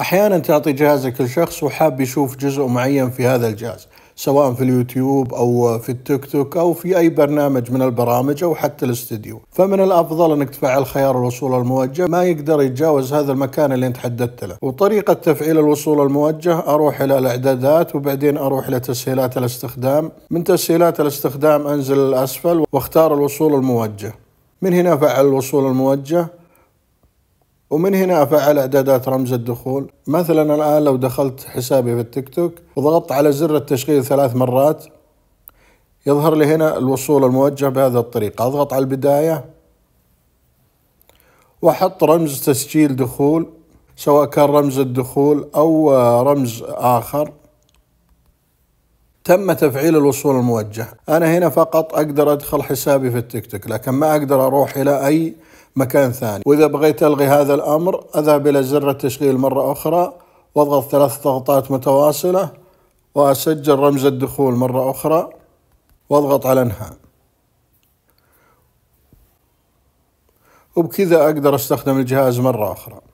احيانا تعطي جهازك لشخص وحاب يشوف جزء معين في هذا الجهاز سواء في اليوتيوب او في التيك توك او في اي برنامج من البرامج او حتى الاستديو فمن الافضل انك تفعل خيار الوصول الموجه ما يقدر يتجاوز هذا المكان اللي انت حددت له وطريقه تفعيل الوصول الموجه اروح الى الاعدادات وبعدين اروح الى تسهيلات الاستخدام من تسهيلات الاستخدام انزل الاسفل واختار الوصول الموجه من هنا فعل الوصول الموجه ومن هنا افعل اعدادات رمز الدخول مثلا الان لو دخلت حسابي في التيك توك وضغطت على زر التشغيل ثلاث مرات يظهر لي هنا الوصول الموجه بهذه الطريقه اضغط على البدايه واحط رمز تسجيل دخول سواء كان رمز الدخول او رمز اخر تم تفعيل الوصول الموجه انا هنا فقط اقدر ادخل حسابي في التيك توك لكن ما اقدر اروح الى اي مكان ثاني وإذا بغيت ألغي هذا الأمر أذهب إلى زر التشغيل مرة أخرى واضغط ثلاث ضغطات متواصلة وأسجل رمز الدخول مرة أخرى واضغط على انهاء وبكذا أقدر أستخدم الجهاز مرة أخرى